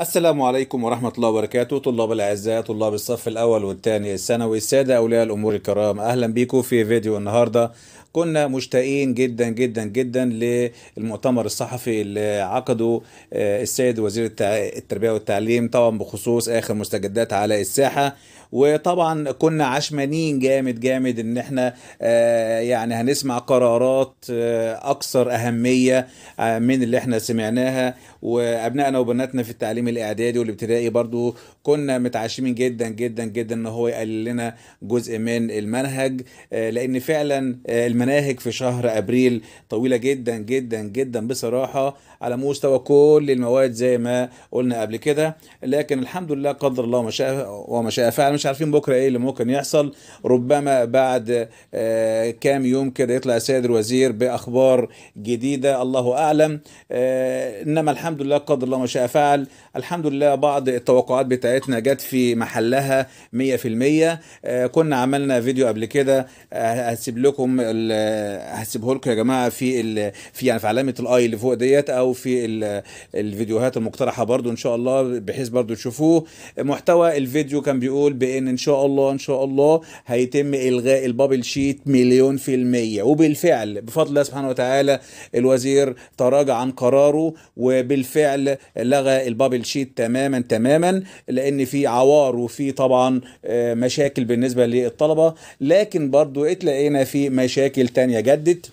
السلام عليكم ورحمة الله وبركاته طلاب الأعزاء طلاب الصف الأول والثاني الثانوي السادة أولياء الأمور الكرام أهلا بيكم في فيديو النهاردة كنا مشتاقين جدا جدا جدا للمؤتمر الصحفي اللي عقده آه، السيد وزير التربية والتعليم طبعا بخصوص آخر مستجدات على الساحة وطبعا كنا عشمانين جامد جامد ان احنا آه، يعني هنسمع قرارات آه، اكثر اهميه من اللي احنا سمعناها وابنائنا وبناتنا في التعليم التعليم الاعدادي والابتدائي برضو كنا متعشمين جدا جدا جدا ان هو يقلل لنا جزء من المنهج آه، لان فعلا آه، المناهج في شهر ابريل طويله جدا جدا جدا بصراحه على مستوى كل المواد زي ما قلنا قبل كده لكن الحمد لله قدر الله ما شاء وما شاء فعل مش عارفين بكره ايه اللي ممكن يحصل ربما بعد آه، كام يوم كده يطلع السيد الوزير باخبار جديده الله اعلم انما الحمد لله قدر الله ما شاء فعل الحمد لله بعض التوقعات بتاعتنا جت في محلها 100% آه، كنا عملنا فيديو قبل كده آه، هسيب لكم هسيبه لكم يا جماعه في في يعني في علامه الاي اللي فوق ديت او في الفيديوهات المقترحه برده ان شاء الله بحيث برده تشوفوه محتوى الفيديو كان بيقول بان ان شاء الله ان شاء الله هيتم الغاء البابل شيت مليون في المية وبالفعل بفضل الله سبحانه وتعالى الوزير تراجع عن قراره وبالفعل لغى البابل الشيت تماما تماما لان في عوار وفي طبعا آه، مشاكل بالنسبه للطلبه لكن برضو اتلاقينا في مشاكل تانية جدت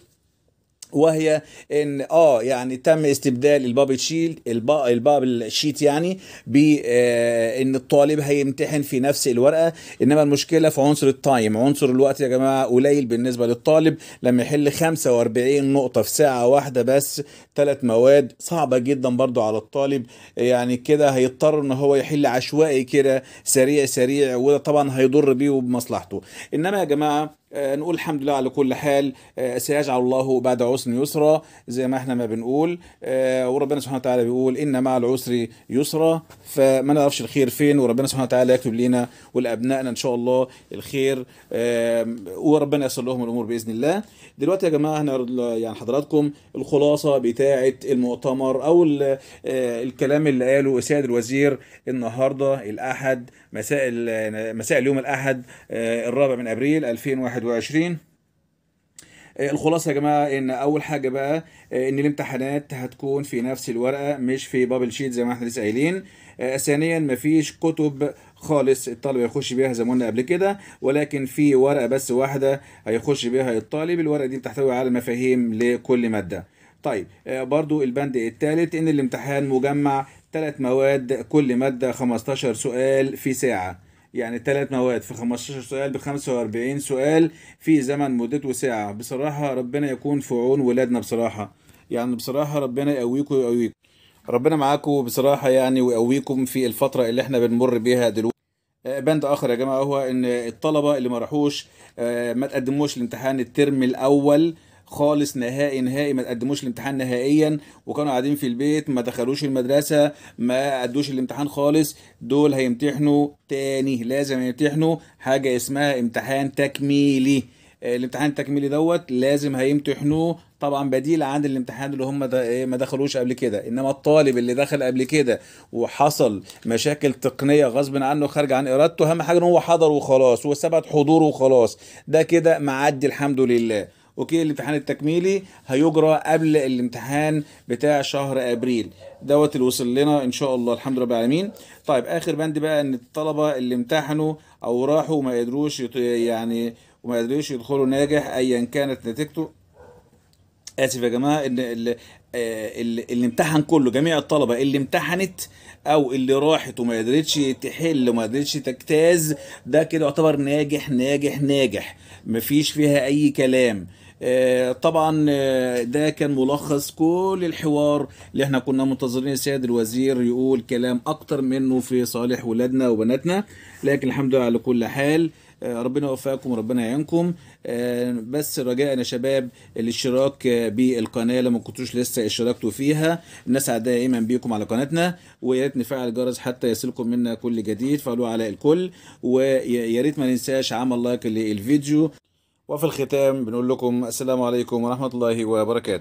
وهي ان اه يعني تم استبدال الباب تشيل الباب شيت يعني ب آه، ان الطالب هيمتحن في نفس الورقه انما المشكله في عنصر التايم عنصر الوقت يا جماعه قليل بالنسبه للطالب لما يحل 45 نقطه في ساعه واحده بس ثلاث مواد صعبه جدا برضو على الطالب يعني كده هيضطر ان هو يحل عشوائي كده سريع سريع وده طبعا هيضر بيه وبمصلحته انما يا جماعه آه، نقول الحمد لله على كل حال آه، سيجعل الله بعد عسر يسرا زي ما احنا ما بنقول آه، وربنا سبحانه وتعالى بيقول ان مع العسر يسرا فما نعرفش الخير فين وربنا سبحانه وتعالى يكتب لنا ولابنائنا ان شاء الله الخير وربنا يسر لهم الامور باذن الله دلوقتي يا جماعه هنعرض يعني حضراتكم الخلاصه بتاعه المؤتمر او الكلام اللي قاله السيد الوزير النهارده الاحد مساء مساء اليوم الاحد الرابع من ابريل 2021 2021 آه، الخلاصة يا جماعة ان اول حاجة بقى آه، ان الامتحانات هتكون في نفس الورقة مش في بابل شيت زي ما احنا لسه قايلين آه، ثانيا مفيش كتب خالص الطالب هيخش بيها زي ما قلنا قبل كده ولكن في ورقة بس واحدة هيخش بيها الطالب الورقة دي بتحتوي على المفاهيم لكل مادة طيب برضو البند الثالث ان الامتحان مجمع ثلاث مواد كل مادة 15 سؤال في ساعة يعني ثلاث مواد في 15 سؤال ب 45 سؤال في زمن مدته ساعة بصراحة ربنا يكون في عون ولادنا بصراحة يعني بصراحة ربنا يقويكم ويقويكم ربنا معاكم بصراحة يعني ويقويكم في الفترة اللي احنا بنمر بيها دلوقتي آه، بند اخر يا جماعه هو ان الطلبه اللي ما راحوش آه، ما تقدموش الامتحان الترم الاول خالص نهائي نهائي ما تقدموش الامتحان نهائيا وكانوا قاعدين في البيت ما دخلوش المدرسه ما ادوش الامتحان خالص دول هيمتحنوا تاني لازم يمتحنوا حاجه اسمها امتحان تكميلي الامتحان التكميلي دوت لازم هيمتحنوه طبعا بديل عن الامتحان اللي هم إيه، ما دخلوش قبل كده انما الطالب اللي دخل قبل كده وحصل مشاكل تقنيه غصب عنه خارج عن ارادته اهم حاجه ان هو حضر وخلاص وثبت حضوره وخلاص ده كده معدي الحمد لله اوكي الامتحان التكميلي هيجرى قبل الامتحان بتاع شهر ابريل دوت اللي وصل لنا ان شاء الله الحمد لله رب العالمين طيب اخر بند بقى ان الطلبه اللي امتحنوا او راحوا وما قدروش يعني وما قدروش يدخلوا ناجح ايا كانت نتيجته اسف يا جماعه ان اللي, آه، اللي امتحن كله جميع الطلبه اللي امتحنت او اللي راحت وما قدرتش تحل وما قدرتش تجتاز ده كده يعتبر ناجح ناجح ناجح مفيش فيها اي كلام آه، طبعا آه، ده كان ملخص كل الحوار اللي احنا كنا منتظرين السيد الوزير يقول كلام اكتر منه في صالح ولادنا وبناتنا لكن الحمد لله على كل حال آه، ربنا يوفقكم وربنا يعينكم بس رجاء يا شباب الاشتراك بالقناه لو ما كنتوش لسه اشتركتوا فيها نسعد دائما بيكم على قناتنا ويا ريت نفعل الجرس حتى يصلكم منا كل جديد فعلوا على الكل ويا ريت ما ننساش عمل لايك للفيديو وفي الختام بنقول لكم السلام عليكم ورحمة الله وبركاته